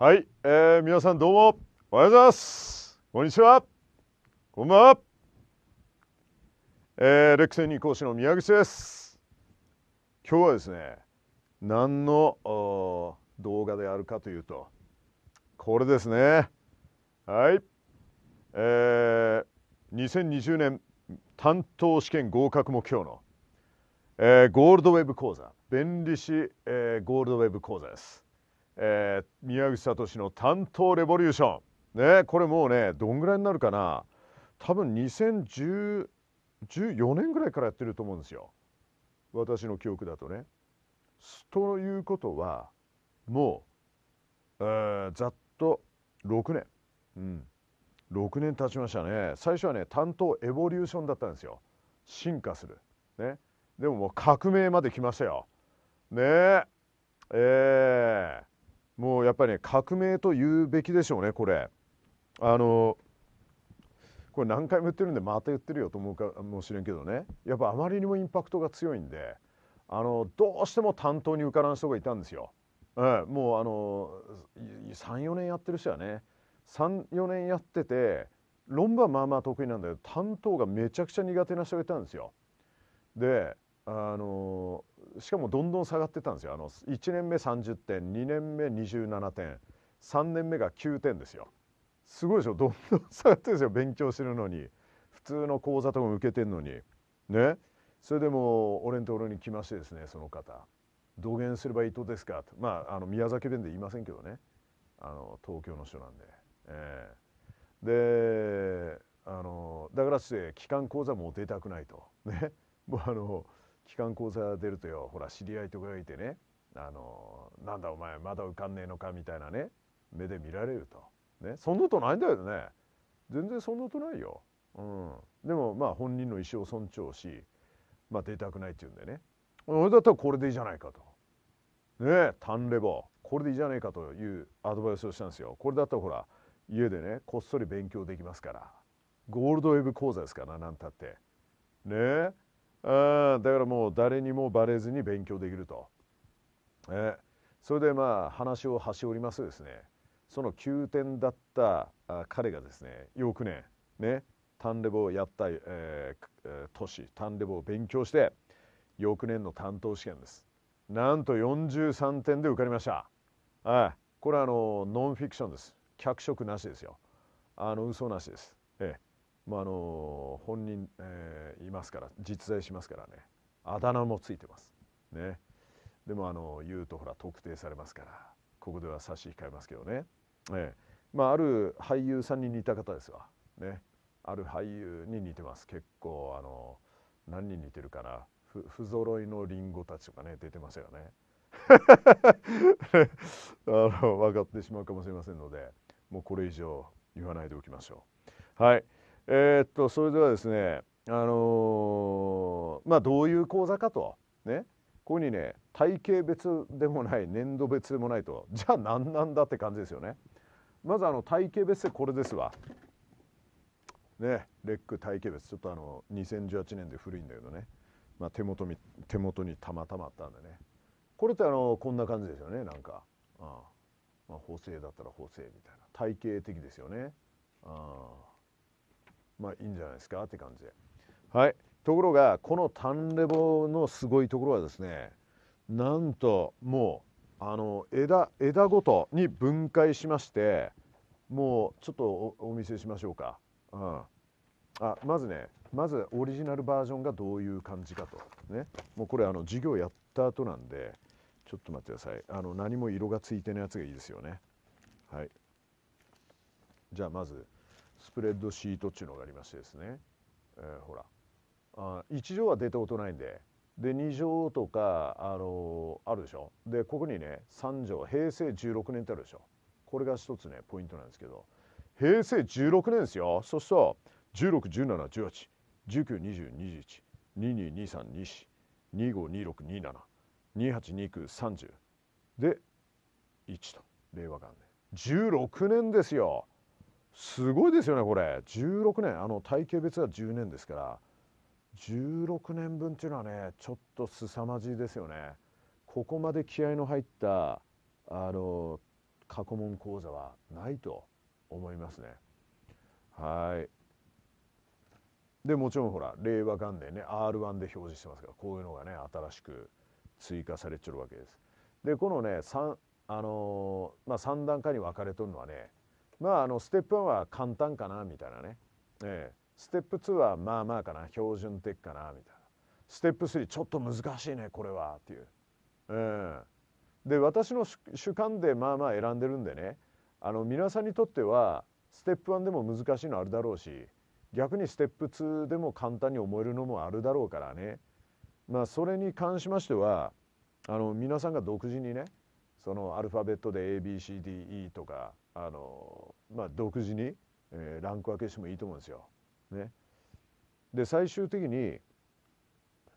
はい、えー、皆さんどうもおはようございます。こんにちは。こんばんは。えー、レクセニ講師の宮口です。今日はですね、何の動画であるかというと、これですね。はい。えー、2020年担当試験合格目標の、えー、ゴールドウェブ講座、弁理士、えー、ゴールドウェブ講座です。えー、宮口聡の担当レボリューション、ね、これもうねどんぐらいになるかな多分2014年ぐらいからやってると思うんですよ私の記憶だとね。ということはもう、えー、ざっと6年、うん、6年経ちましたね最初はね担当エボリューションだったんですよ進化する、ね、でももう革命まで来ましたよねええーもうやっぱり、ね、革命と言うべきでしょうねこれあのこれ何回も言ってるんでまた言ってるよと思うかもしれんけどねやっぱあまりにもインパクトが強いんであのどうしても担当に受からん人がいたんですよ、えー、もうあの34年やってる人はね34年やってて論文はまあまあ得意なんだけど担当がめちゃくちゃ苦手な人がいたんですよであのしかもどんどん下がってたんですよあの1年目30点2年目27点3年目が9点ですよすごいでしょどんどん下がってるんですよ勉強するのに普通の講座とかも受けてんのにねそれでも俺のところに来ましてですねその方「土下すればいいとですか?」とまああの宮崎弁で言いませんけどねあの東京の人なんで。えー、であのだからして機関講座も出たくないとねもうあの機関講座出るとよほら知り合いとかがいてねあのなんだお前まだ受かんねえのかみたいなね目で見られると、ね、そんなことないんだよね全然そんなことないよ、うん、でもまあ本人の意思を尊重し、まあ、出たくないっていうんでね俺だったらこれでいいじゃないかとね単レボこれでいいじゃないかというアドバイスをしたんですよこれだったらほら家でねこっそり勉強できますからゴールドウェブ講座ですからなんたってねえあだからもう誰にもバレずに勉強できると、えそれでまあ話を端折りますとですねその9点だった彼がですね翌年ねタンレボをやった、えー、年タンレボを勉強して翌年の担当試験ですなんと43点で受かりました、はい、これはあのノンフィクションです脚色なしですよあの嘘なしです、ええ、まあ、あの本人、えー、いますから実在しますからねあだ名もついてます。ね、でもあの言うとほら特定されますからここでは差し控えますけどね、えーまあ、ある俳優さんに似た方ですわ、ね、ある俳優に似てます結構あの何に似てるかなふ不揃いのりんごたちとかね出てますよね。あの分かってしまうかもしれませんのでもうこれ以上言わないでおきましょう。はいえー、っとそれではですねあのー、まあどういう講座かとねここにね体系別でもない年度別でもないとじゃあ何なんだって感じですよね。まずあの体系別でこれですわ。ねレック体系別ちょっとあの2018年で古いんだけどね、まあ、手元に手元にたまたまあったんでねこれってあのこんな感じですよねなんか、うんまあ、補正だったら補正みたいな体系的ですよね。うんまあいいんじゃないですかって感じではいところがこのタンレボのすごいところはですねなんともうあの枝枝ごとに分解しましてもうちょっとお見せしましょうか、うん、あまずねまずオリジナルバージョンがどういう感じかとねもうこれあの授業やった後なんでちょっと待ってくださいあの何も色がついてないやつがいいですよねはいじゃあまずスプレッドシートっていうのがありましてですね、えー、ほらあ1畳は出たことないんでで2畳とか、あのー、あるでしょでここにね3畳平成16年ってあるでしょこれが一つねポイントなんですけど平成16年ですよそうすると161718192021222324252627282930で1と令和元年16年ですよすごいですよねこれ16年あの体型別は10年ですから16年分っていうのはねちょっと凄まじいですよねここまで気合の入ったあの過去問講座はないと思いますねはいでもちろんほら令和元年ね R1 で表示してますからこういうのがね新しく追加されちゃうわけですでこのね3あのー、まあ、3段階に分かれとるのはねまああのステップ1は簡単かなみたいなね、ええ、ステップ2はまあまあかな標準的かなみたいなステップ3ちょっと難しいねこれはっていう、ええ、で私の主観でまあまあ選んでるんでねあの皆さんにとってはステップ1でも難しいのあるだろうし逆にステップ2でも簡単に思えるのもあるだろうからねまあそれに関しましてはあの皆さんが独自にねそのアルファベットで ABCDE とかあの、まあ、独自に、えー、ランク分けしてもいいと思うんですよ。ね、で最終的に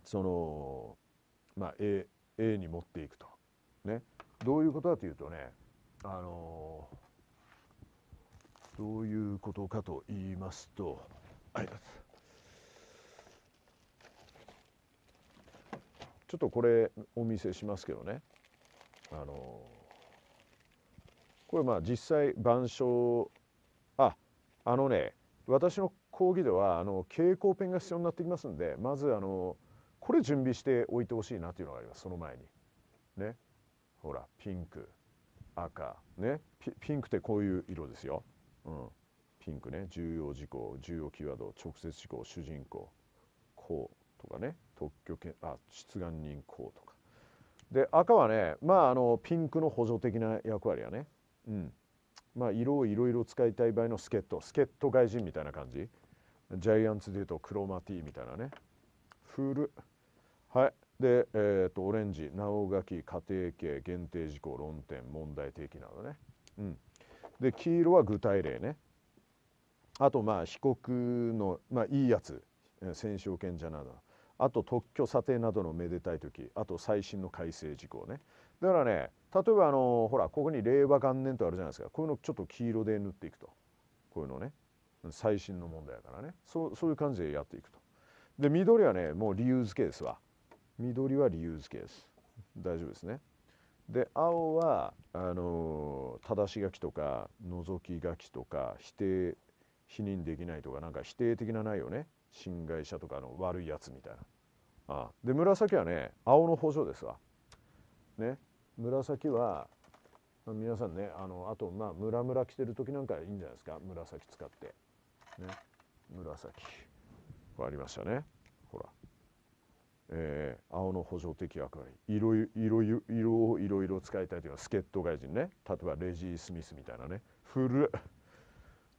その、まあ A、A, に持っていくと。ね、どういうことかというとね、あのどういうことかと言いますと、ちょっとこれお見せしますけどね、あのこれまあ実際板書ああのね私の講義ではあの蛍光ペンが必要になってきますんでまずあのこれ準備しておいてほしいなというのがありますその前にねほらピンク赤ねピンクってこういう色ですよ、うん、ピンクね重要事項重要キーワード直接事項主人公こうとかね特許権あ出願人こうとかで赤はねまああのピンクの補助的な役割やねうん、まあ色をいろいろ使いたい場合の助っ人助っ人外人みたいな感じジャイアンツでいうとクロマティみたいなねフルはいで、えーと、オレンジ直書き家庭系限定事項論点問題提起などね、うん、で黄色は具体例ねあとまあ被告の、まあ、いいやつ戦勝権者などあと特許査定などのめでたい時あと最新の改正事項ねだからね例えばあのほらここに令和元年とあるじゃないですかこういうのちょっと黄色で塗っていくとこういうのね最新の問題やからねそうそういう感じでやっていくとで緑はねもう理由付けですわ緑は理由付けです大丈夫ですねで青はあの正し書きとか覗き書きとか否定否認できないとかなんか否定的な内容ね侵害者とかの悪いやつみたいなあで紫はね青の補助ですわね紫は皆さんねあのあとまあムラムラ着てる時なんかいいんじゃないですか紫使ってね紫こうありましたねほら、えー、青の補助的役割色色色色をいろいろ使いたいというのは助っ人外人ね例えばレジー・スミスみたいなね古っ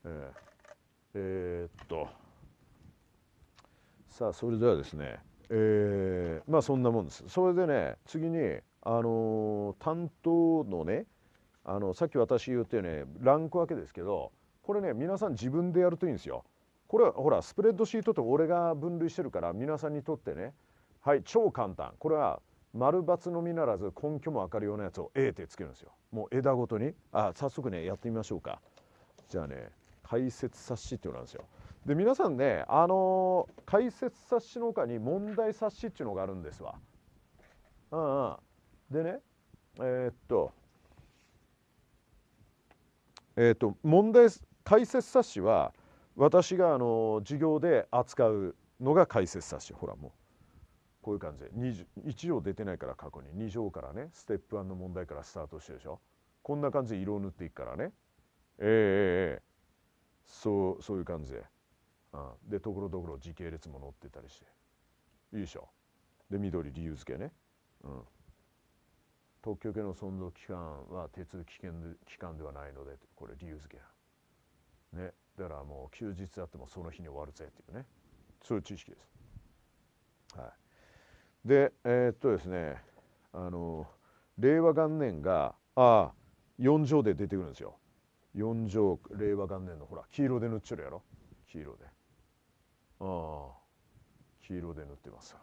えー、えー、っとさあそれではですねえー、まあそんなもんですそれでね次にあの担当のねあのさっき私言ったように、ね、ランク分けですけどこれね皆さん自分でやるといいんですよ。これはほらスプレッドシートって俺が分類してるから皆さんにとってねはい超簡単これは丸×のみならず根拠も分かるようなやつを A ってつけるんですよ。もう枝ごとにあ早速ねやってみましょうか。じゃあね解説冊子っていうのなんですよ。で皆さんねあのー、解説冊子のほかに問題冊子っていうのがあるんですわ。うん、うんでねえー、っとえー、っと問題解説冊子は私があの授業で扱うのが解説冊子ほらもうこういう感じで1条出てないから過去に2条からねステップ1の問題からスタートしてるでしょこんな感じで色を塗っていくからねえー、えー、そうそういう感じで、うん、でところどころ時系列も載ってたりしていいでしょで緑理由付けね、うん、特許権の存続期間は手続期期間ではないのでこれ理由付けね、だからもう休日あってもその日に終わるぜっていうねそういう知識です。はい、でえー、っとですねあの令和元年があ4条で出てくるんですよ4条令和元年のほら黄色で塗っちゃるやろ黄色でああ黄色で塗ってますよ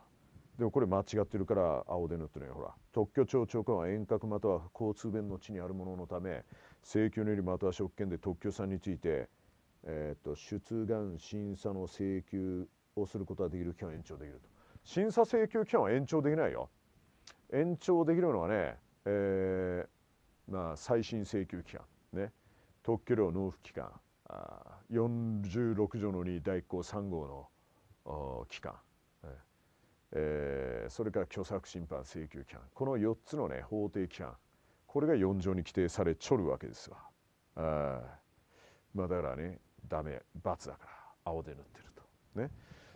でもこれ間違ってるから青で塗ってねほら特許庁長官は遠隔または交通弁の地にあるもののため請求のよりまたは職権で特許さんについて、えーと、と出願審査の請求をすることができる期間延長できると審査請求期間は延長できないよ延長できるのはね、えー、まあ再審請求期間ね特許料納付期間あ46条の2第1項3号の期間えー、それから虚作審判請求規範この4つの、ね、法定規範これが4条に規定されちょるわけですわ。あまあ、だからねダメ罰だから青で塗ってると。ね、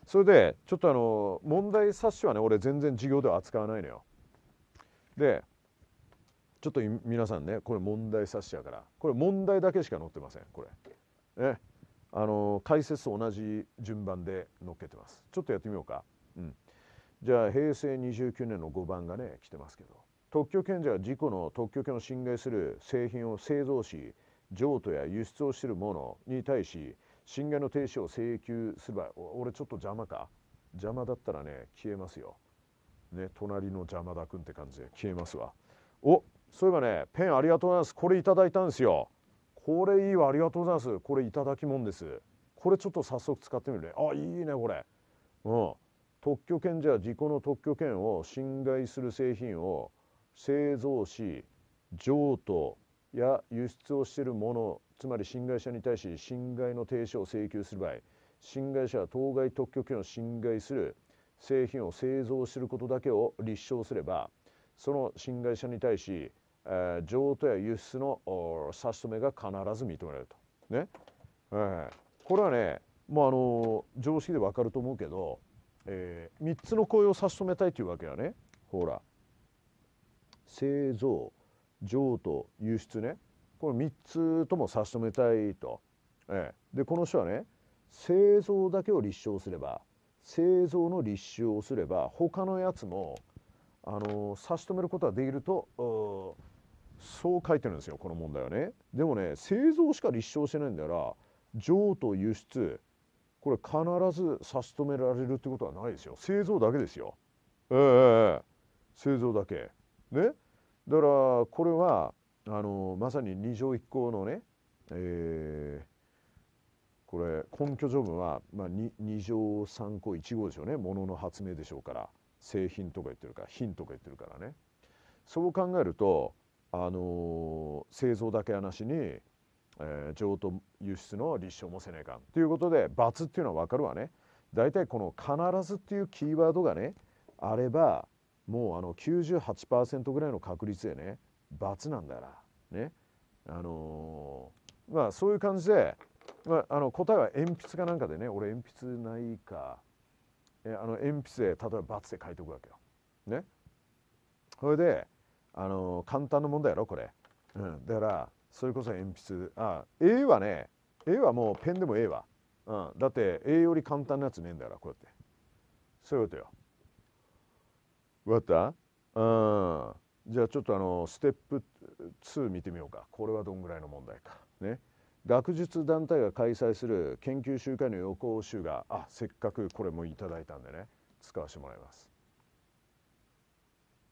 それでちょっとあの問題冊子はね俺全然授業では扱わないのよ。でちょっと皆さんねこれ問題冊子やからこれ問題だけしか載ってませんこれ。ね、あの解説と同じ順番で載っけてます。ちょっとやってみようか。うんじゃあ平成29年の5番がね来てますけど特許権者は事故の特許権を侵害する製品を製造し譲渡や輸出をしているものに対し侵害の停止を請求すれば俺ちょっと邪魔か邪魔だったらね消えますよ。ね隣の邪魔だくんって感じで消えますわ。おそういえばねペンありがとうございますこれいただいたんですよ。これいいわありがとうございますこれいただきもんです。これちょっと早速使ってみるねあいいねこれ。うん特許権じゃ自己の特許権を侵害する製品を製造し譲渡や輸出をしているものつまり侵害者に対し侵害の停止を請求する場合侵害者は当該特許権を侵害する製品を製造することだけを立証すればその侵害者に対し、えー、譲渡や輸出の差し止めが必ず認められると。ねえー、これはね、まあ、あの常識でわかると思うけどえー、3つの声を差し止めたいというわけだねほら製造譲渡輸出ねこの3つとも差し止めたいと、えでこの人はね製造だけを立証すれば製造の立証をすれば他のやつもあのー、差し止めることができるとそう書いてるんですよこの問題はね。でもね製造しか立証してないんだから譲渡輸出これ必ず差し止められるってことはないですよ製造だけですよ。ええー、製造だけ。ね、だからこれはあのまさに二条一項のね、えー、これ根拠条文は、まあ、2, 2条3項1号でしょうねものの発明でしょうから製品とか言ってるから品とか言ってるからねそう考えると、あのー、製造だけ話にえー、譲渡輸出の立証もせねえかんということで罰っていうのは分かるわね大体この必ずっていうキーワードがねあればもうあの98%ぐらいの確率でね罰なんだからねあのー、まあそういう感じで、まあ、あの答えは鉛筆かなんかでね俺鉛筆ないかえあの鉛筆で例えば罰で書いておくわけよ。ねそれであのー、簡単な問題やろこれ。うん、だからそれこそ鉛筆ああ A はね A はもうペンでもえは、うん、だって A より簡単なやつねえんだからこうやってそういうことよ分かったうんじゃあちょっとあのステップ2見てみようかこれはどんぐらいの問題かね学術団体が開催する研究集会の予行集があせっかくこれもいただいたんでね使わせてもらいます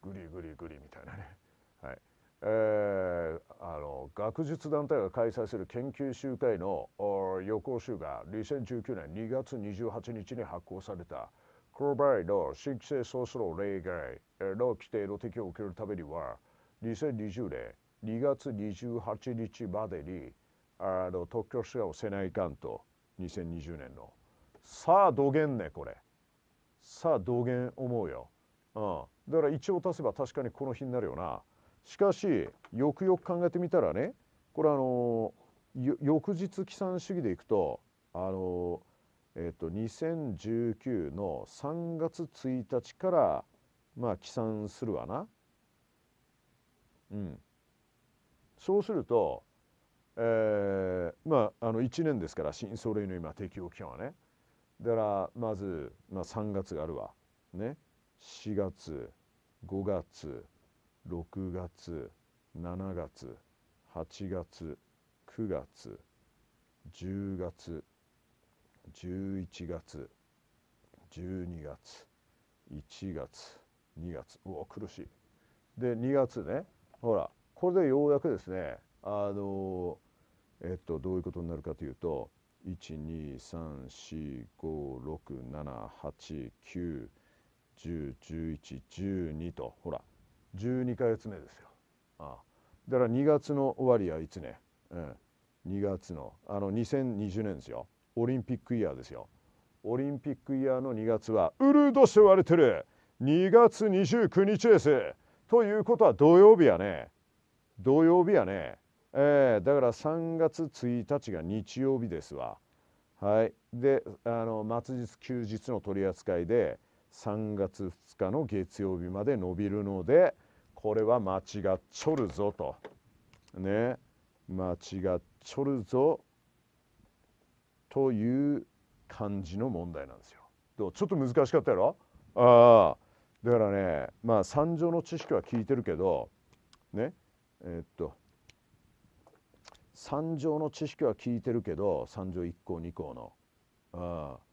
グリグリグリみたいなねはいえー学術団体が開催する研究集会の予行集が2019年2月28日に発行されたクロバイの新規性ソースの例外の規定の適用を受けるためには2020年2月28日までにあの特許試合をせないかんと2020年のさあどげんねこれさあどげん思うよ、うん、だから一応足せば確かにこの日になるよなしかしよくよく考えてみたらねこれあの翌日起算主義でいくとあの、えっと、2019の3月1日からまあ起算するわな。うん、そうすると、えー、まああの1年ですから新総理の今適用期間はね。だからまず、まあ、3月があるわ。ね。4月5月6月7月8月9月10月11月12月1月2月うわ苦しいで2月ねほらこれでようやくですねあのえっとどういうことになるかというと123456789101112とほら12ヶ月目ですよ。あだから2月の終わりはつね、うん、2月のあの2020年ですよオリンピックイヤーですよオリンピックイヤーの2月はウルードして言われてる2月29日ですということは土曜日やね土曜日やねえー、だから3月1日が日曜日ですわはいであの末日休日の取り扱いで3月2日の月曜日まで伸びるのでこれは間違っちょるぞとね間違っちょるぞという感じの問題なんですよ。どうちょっと難しかったやろああだからねまあ三条の知識は聞いてるけどねえー、っと三条の知識は聞いてるけど三条1項2項のああ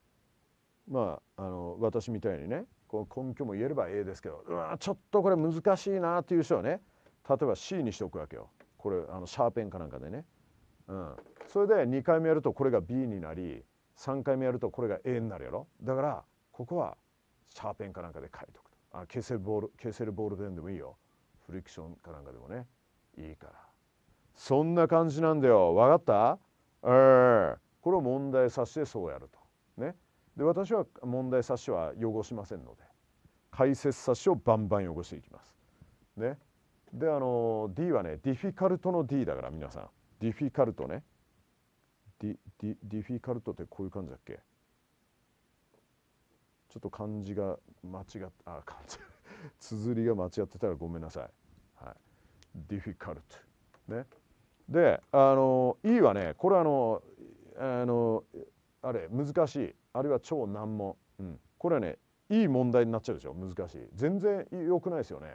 まあ、あの私みたいにねこう根拠も言えれば A ですけどうわちょっとこれ難しいなっていう人はね例えば C にしておくわけよこれあのシャーペンかなんかでね、うん、それで2回目やるとこれが B になり3回目やるとこれが A になるやろだからここはシャーペンかなんかで書いとくあ消せるボール消せるボールペンでもいいよフリクションかなんかでもねいいからそんな感じなんだよ分かったええこれを問題させてそうやるとねで私は問題冊子は汚しませんので解説冊子をバンバン汚していきます。ね、であの D はねディフィカルトの D だから皆さんディフィカルトねディディディフィカルトってこういう感じだっけちょっと漢字が間違っあ漢字 綴りが間違ってたらごめんなさい、はい、ディフィカルトねであの E はねこれはあのあのあれ難しいあるいは超難問、うん、これはねいい問題になっちゃうでしょ難しい全然良くないですよね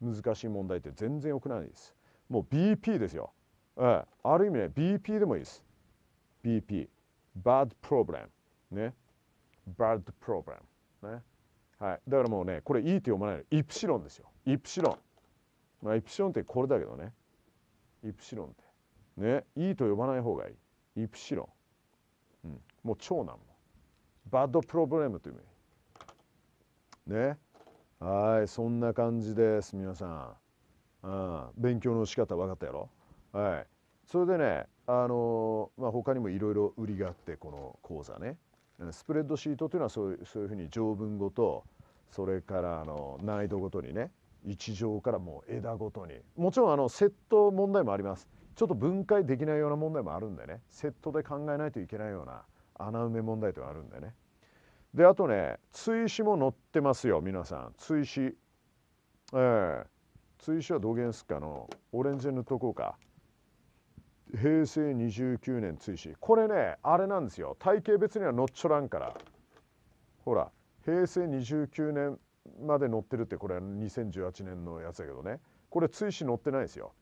難しい問題って全然良くないですもう BP ですよ、ええ、ある意味ね BP でもいいです BP bad problem ね bad problem ねはいだからもうねこれ E って読まないイプシロンですよイプシロンまあイプシロンってこれだけどねイプシロンってね E と呼ばない方がいいイプシロン、うん、もう超難問バッドプロブレムという意味ねはいそんな感じです皆さん、うん、勉強の仕方分かったやろはいそれでねあのー、まあ、他にもいろいろ売りがあってこの講座ねスプレッドシートというのはそういうそういうふうに条文ごとそれからあの難易度ごとにね一条からもう枝ごとにもちろんあのセット問題もありますちょっと分解できないような問題もあるんでねセットで考えないといけないような穴埋め問題というのがあるんでねであとね追試も載ってますよ皆さん追試ええー、追試はどげんすかのオレンジ塗っとこうか平成29年追試これねあれなんですよ体系別には載っちょらんからほら平成29年まで載ってるってこれ2018年のやつだけどねこれ追試載ってないですよ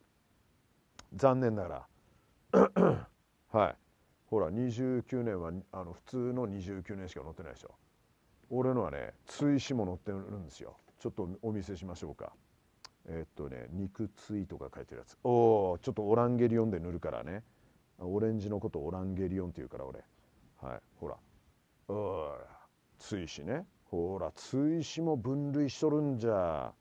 残念ながら はいほら29年はあの普通の29年しか乗ってないでしょ俺のはね追試も乗ってるんですよちょっとお見せしましょうかえー、っとね肉追とか書いてるやつおおちょっとオランゲリオンで塗るからねオレンジのことオランゲリオンって言うから俺はいほらおら追試ねほら追試も分類しとるんじゃ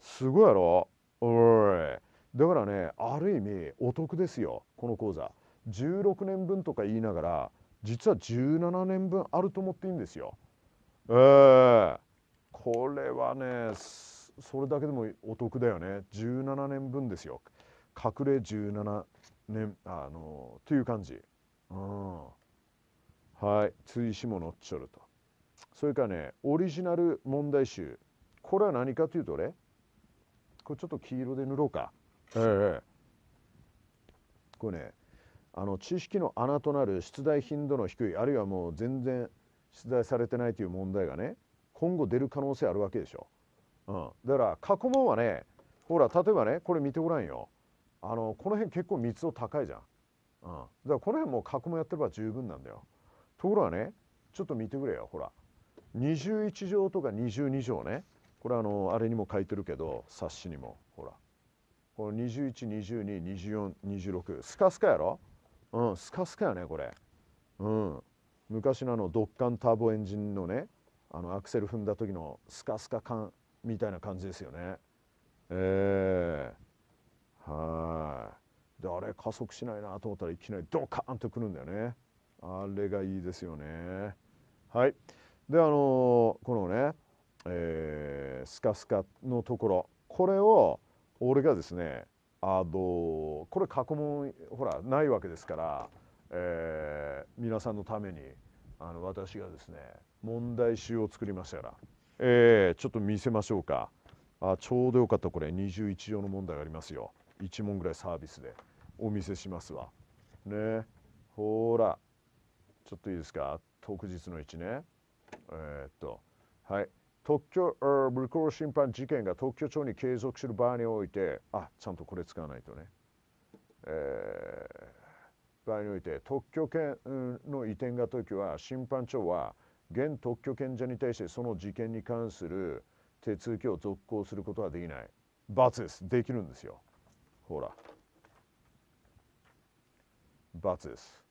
すごいやろおいだからねある意味お得ですよこの講座16年分とか言いながら実は17年分あると思っていいんですよ。えー、これはねそれだけでもお得だよね17年分ですよ隠れ17年あのという感じ、うん、はい追試も載っちょるとそれからねオリジナル問題集これは何かというとねこれちょっと黄色で塗ろうかええこれねあの知識の穴となる出題頻度の低いあるいはもう全然出題されてないという問題がね今後出る可能性あるわけでしょ。うん、だから過去問はねほら例えばねこれ見てごらんよあのこの辺結構密度高いじゃん、うん、だからこの辺もう過去問やってれば十分なんだよところがねちょっと見てくれよほら21条とか22条ねこれあのあれにも書いてるけど冊子にもほらこの21222426スカスカやろうん、スカスカやねこれ、うん、昔のあのドッカンターボエンジンのねあのアクセル踏んだ時のスカスカ感みたいな感じですよねええー、はいであれ加速しないなと思ったらいきなりドカーンとくるんだよねあれがいいですよねはいであのー、このね、えー、スカスカのところこれを俺がですねあのこれ過去問ほらないわけですから、えー、皆さんのためにあの私がですね問題集を作りましたから、えー、ちょっと見せましょうかあちょうどよかったこれ21条の問題がありますよ1問ぐらいサービスでお見せしますわねほらちょっといいですか特日の1ねえー、っとはい特許ブルコロ審判事件が特許庁に継続する場合においてあちゃんとこれ使わないとね、えー、場合において特許権の移転がきは審判長は現特許権者に対してその事件に関する手続きを続行することはできない罰ですできるんですよほら罰です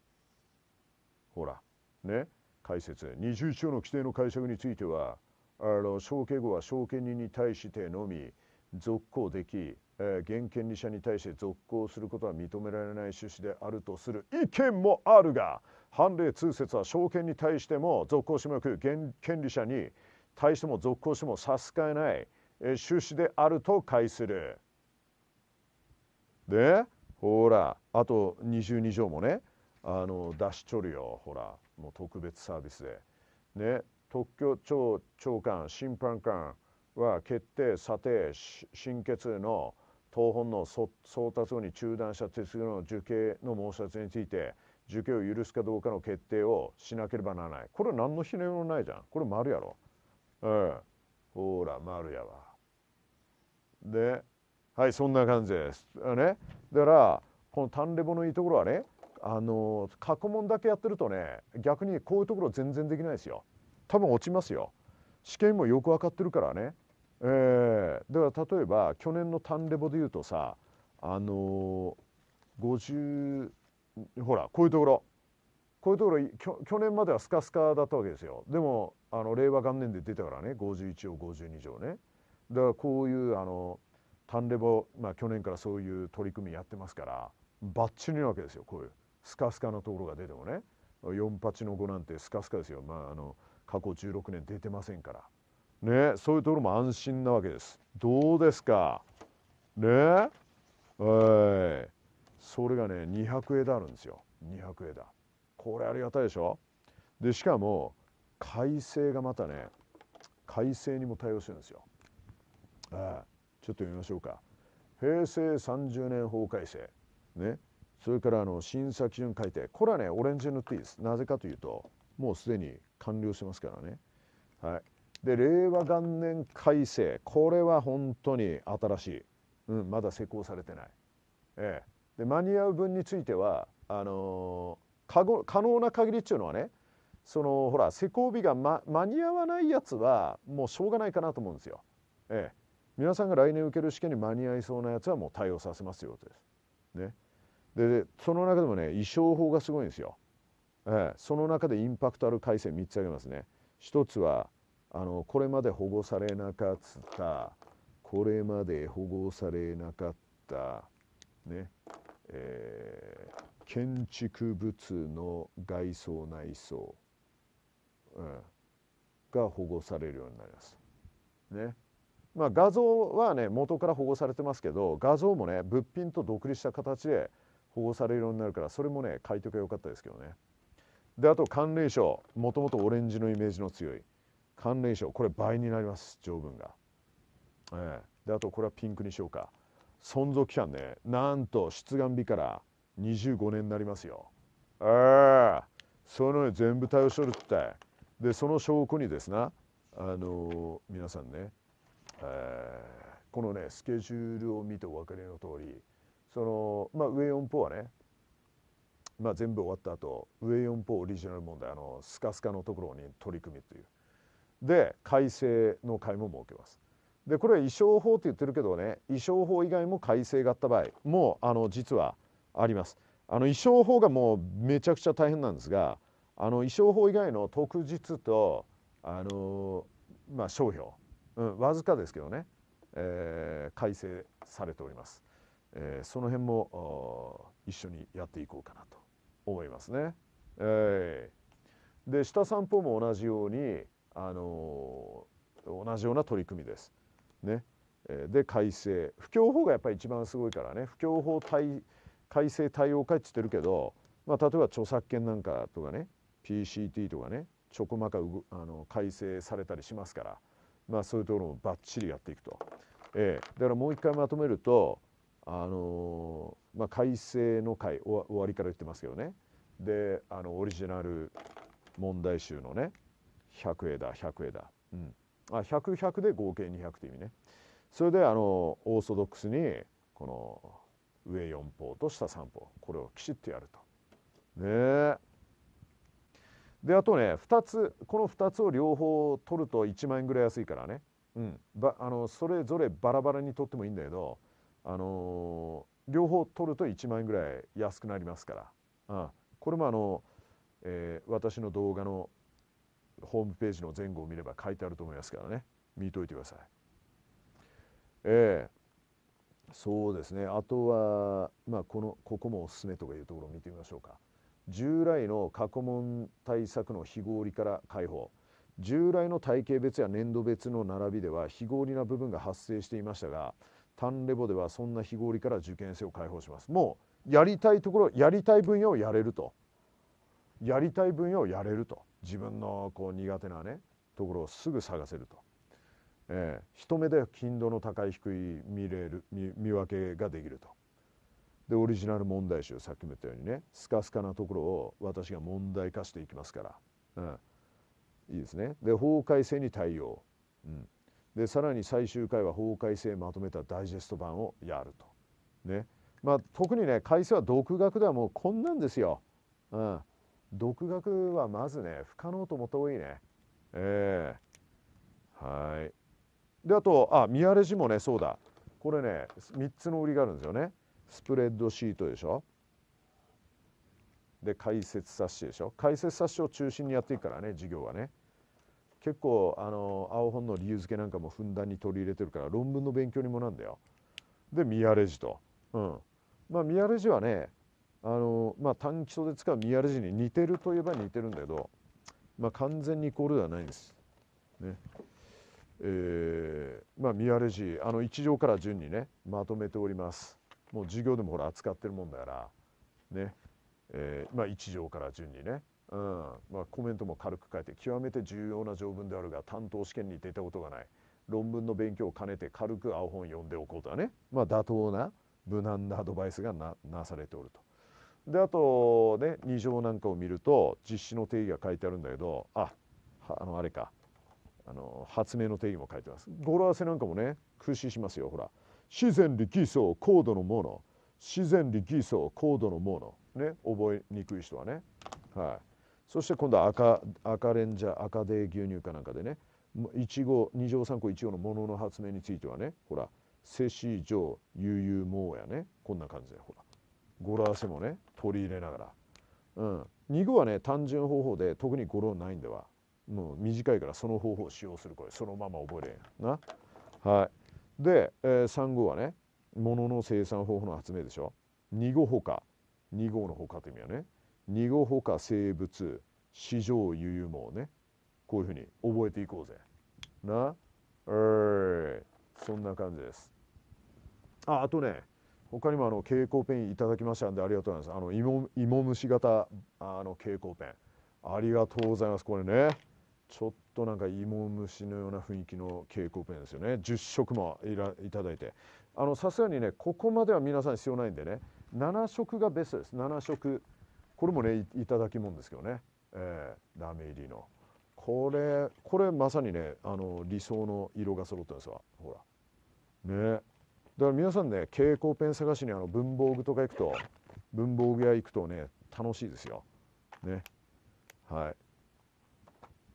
ほらね解説21条の規定の解釈についてはあの証券後は証券人に対してのみ続行でき、えー、現権利者に対して続行することは認められない趣旨であるとする意見もあるが判例通説は証券に対しても続行しもよく現権利者に対しても続行しても差し支えない、えー、趣旨であると解する。でほらあと22条もねあの出しちょるよほらもう特別サービスで。ね特許庁長官審判官は決定査定審決の当本の送達後に中断した手続きの受刑の申し立てについて受刑を許すかどうかの決定をしなければならないこれ何のひねりもないじゃんこれ丸やろ、うん、ほら丸やわではいそんな感じですあねだからこの単レボのいいところはねあの過去問だけやってるとね逆にこういうところ全然できないですよ多分落ちますよ試験もよく分かってるからね、えー、だから例えば去年のタンレボで言うとさあのー、50ほらこういうところこういうところ去年まではスカスカだったわけですよでもあの令和元年で出たからね51条52条ねだからこういうあのタンレボ、まあ、去年からそういう取り組みやってますからバッチリなわけですよこういうスカスカのところが出てもね4 8の5なんてスカスカですよまああの過去16年出てませんからねそういうところも安心なわけですどうですかねえそれがね200枝あるんですよ200枝これありがたいでしょでしかも改正がまたね改正にも対応してるんですよ、えー、ちょっと読みましょうか平成30年法改正ねそれからあの審査基準改定これはねオレンジ塗っていいですなぜかというともうすでに完了しますからね。はい、で令和元年改正これは本当に新しい、うん、まだ施行されてない。ええ、で間に合う分についてはあのー、可能な限りっていうのはねそのほら施行日が、ま、間に合わないやつはもうしょうがないかなと思うんですよ。ええ、皆さんが来年受ける試験に間に合いそうなやつはもう対応させますよとです。ね、でその中でもね衣装法がすごいんですよ。えー、その中でインパクトある改正3つ挙げますね。一つはあのこれまで保護されなかったこれまで保護されなかった、ねえー、建築物の外装内装、うん、が保護されるようになります。ねまあ、画像はね元から保護されてますけど画像もね物品と独立した形で保護されるようになるからそれもね書いとけばよかったですけどね。であと寒冷症もともとオレンジのイメージの強い寒冷症これ倍になります条文が、えー、であとこれはピンクにしようか存続期間ねなんと出願日から25年になりますよああその全部対応しとるってでその証拠にですなあのー、皆さんね、えー、このねスケジュールを見てお分かりの通りそのまあ上4ポはねまあ、全部終わった後ウェイオンポオリジナル問題あのスカスカのところに取り組みというで改正の会も設けますでこれは衣装法って言ってるけどね衣装法以外も改正があった場合もうあの実はありますあの衣装法がもうめちゃくちゃ大変なんですがあの衣装法以外の特実とあのまあ商標、うん、わずかですけどね、えー、改正されております、えー、その辺も一緒にやっていこうかなと思いますね。えー、で下散歩も同じように、あのー、同じような取り組みです。ね、で改正不況法がやっぱり一番すごいからね不況法対改正対応会って言ってるけど、まあ、例えば著作権なんかとかね PCT とかねちょこまかあの改正されたりしますから、まあ、そういうところもばっちりやっていくと。えー、だからもう一回まとめると、あのまあ、改正の回終わりから言ってますけどねであのオリジナル問題集のね100枝100枝、うん、あ100、100で合計200って意味ねそれであのオーソドックスにこの上4方と下3方これをきちっとやると。ねであとね2つこの2つを両方取ると1万円ぐらい安いからね、うん、ばあのそれぞれバラバラに取ってもいいんだけど、あの両方取ると1万円ぐらい安くなりますから、うん、これもあの、えー、私の動画のホームページの前後を見れば書いてあると思いますからね見といてください。えー、そうですねあとは、まあ、このここもおすすめとかいうところを見てみましょうか。従来の過去問対策の非合理から解放従来の体系別や年度別の並びでは非合理な部分が発生していましたが単レボではそんな合理から受験生を解放しますもうやりたいところやりたい分野をやれるとやりたい分野をやれると自分のこう苦手なねところをすぐ探せると、えー、一目で頻度の高い低い見れる見分けができるとでオリジナル問題集さっきも言ったようにねスカスカなところを私が問題化していきますから、うん、いいですねで法改正に対応、うん、でさらに最終回は法改正まとめたダイジェスト版をやると。ねまあ、特にね改正は独学ではもうこんなんですよ。うん、独学はまずね不可能と思った方がいいね。えー、はいであとあヤレジもねそうだこれね3つの売りがあるんですよね。スプレッドシートでしょで解説冊子でしょ解説冊子を中心にやっていくからね授業はね。結構あの青本の理由付けなんかもふんだんに取り入れてるから論文の勉強にもなんだよ。で宮レジと。うん、まあ宮レジはねあの、まあ、単基礎で使う宮レジに似てるといえば似てるんだけど、まあ、完全にイコールではないんです。ねえーまあ、宮レジあの一条から順にねまとめております。もう授業でもほら扱ってるもんだからね、えーまあ、一条から順にね。うんまあ、コメントも軽く書いて極めて重要な条文であるが担当試験に出たことがない論文の勉強を兼ねて軽く青本読んでおこうとはね、まあ、妥当な無難なアドバイスがななされておると。であとね二条なんかを見ると実施の定義が書いてあるんだけどああのあれかあの発明の定義も書いてます。語呂合わせなんかもね駆使しますよほら自然力層高度のもの自然力層高度のものね覚えにくい人はねはい。そして今度は赤赤レンジャー赤で牛乳かなんかでね1号2乗3項1号のものの発明についてはねほら「せし上悠々もう」やねこんな感じでほら語呂合わせもね取り入れながら、うん、2号はね単純方法で特に語呂ないんではもう短いからその方法を使用するこれそのまま覚えれんな。はい、で、えー、3号はねものの生産方法の発明でしょ2号ほか2号のほかという意味はね二語ほか生物市場ゆゆもねこういうふうに覚えていこうぜなえそんな感じですああとね他にもあの蛍光ペンいただきましたんでありがとうございますあの芋芋虫型あの蛍光ペンありがとうございますこれねちょっとなんか芋虫のような雰囲気の蛍光ペンですよね10色もいらいただいてあのさすがにねここまでは皆さん必要ないんでね7色がベストです7色これもねいただきもんですけどね、えー、ラメ入りのこれこれまさにねあの理想の色が揃ってるんですわほらねだから皆さんね蛍光ペン探しにあの文房具とか行くと文房具屋行くとね楽しいですよねはい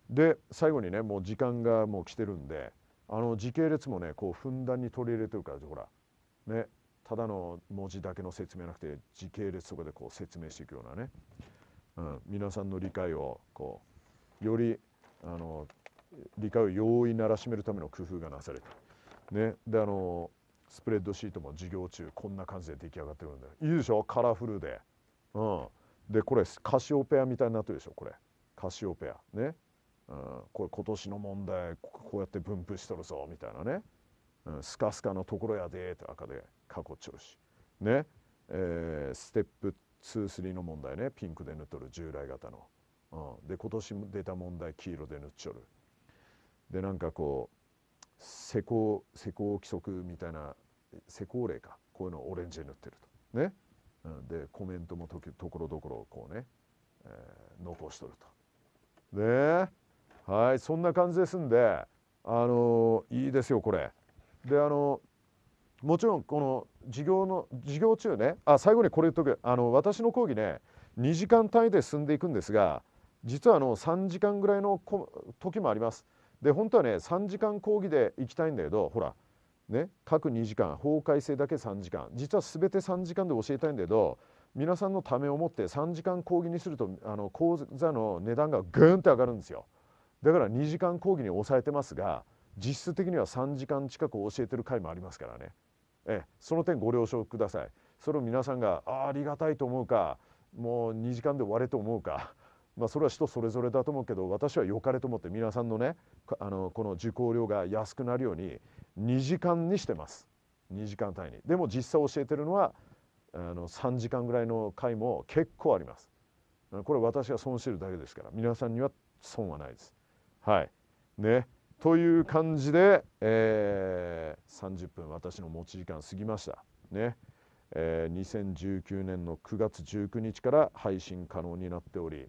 で最後にねもう時間がもう来てるんであの時系列もねこうふんだんに取り入れてるからほらねただの文字だけの説明なくて時系列とかでこう説明していくようなね、うん、皆さんの理解をこうよりあの理解を容易ならしめるための工夫がなされた。ね、であのスプレッドシートも授業中こんな感じで出来上がってくるんだよいいでしょカラフルで。うん、でこれカシオペアみたいになってるでしょこれカシオペアね、うん、これ今年の問題こうやって分布しとるぞみたいなねスカスカのところやでって赤で囲っちゃうしね、えー、ステップ23の問題ねピンクで塗っとる従来型の、うん、で今年出た問題黄色で塗っちゃるでなんかこう施工施工規則みたいな施工例かこういうのをオレンジで塗ってるとね、うん、でコメントもとところどころこうね、えー、残しとるとねはいそんな感じですんであのー、いいですよこれ。であのもちろんこの授業の授業中ねあ最後にこれ言っとくあの私の講義ね2時間単位で進んでいくんですが実はあの3時間ぐらいの時もあります。で本当はね3時間講義で行きたいんだけどほらね各2時間法改正だけ3時間実は全て3時間で教えたいんだけど皆さんのためを持って3時間講義にするとあの講座の値段がぐんて上がるんですよ。だから2時間講義に抑えてますが実質的には3時間近く教えてる回もありますからね、ええ、その点ご了承くださいそれを皆さんがあありがたいと思うかもう2時間で終われと思うか、まあ、それは人それぞれだと思うけど私は良かれと思って皆さんのねあのこの受講料が安くなるように2時間にしてます2時間単位にでも実際教えてるのはあの3時間ぐらいの回も結構ありますこれ私が損してるだけですから皆さんには損はないですはいねという感じで、えー、30分私の持ち時間過ぎました。ねえー、2019年の9月19日から配信可能になっており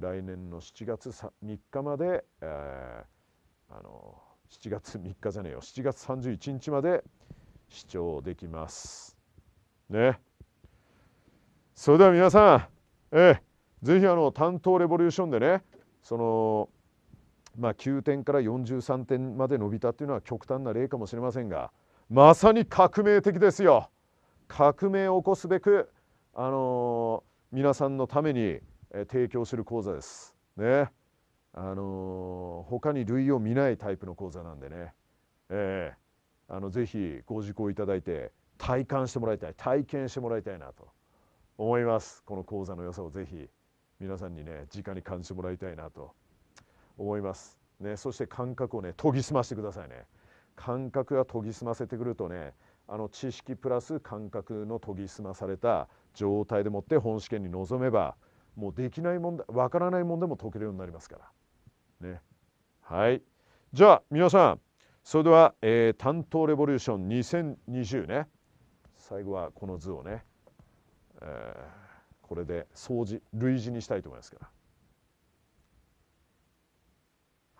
来年の7月 3, 日まで、えー、あの7月3日じゃねえよ7月31日まで視聴できます。ね。それでは皆さん、えー、ぜひあの担当レボリューションでねそのまあ、9点から43点まで伸びたというのは極端な例かもしれませんがまさに革命的ですよ革命を起こすべく、あのー、皆さんのために、えー、提供する講座です。ねあのー、他に類を見ないタイプの講座なんでね、えー、あのぜひご受講いただいて体感してもらいたい体験してもらいたいなと思いますこの講座の良さをぜひ皆さんにね直に感じてもらいたいなと思います、ね、そして感覚をね研ぎ澄ましてくださいね感覚が研ぎ澄ませてくるとねあの知識プラス感覚の研ぎ澄まされた状態でもって本試験に臨めばもうできないんだ、わからないもんでも解けるようになりますからねはいじゃあ皆さんそれでは、えー、担当レボリューション2020ね最後はこの図をね、えー、これで掃除類似にしたいと思いますから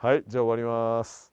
はいじゃあ終わります。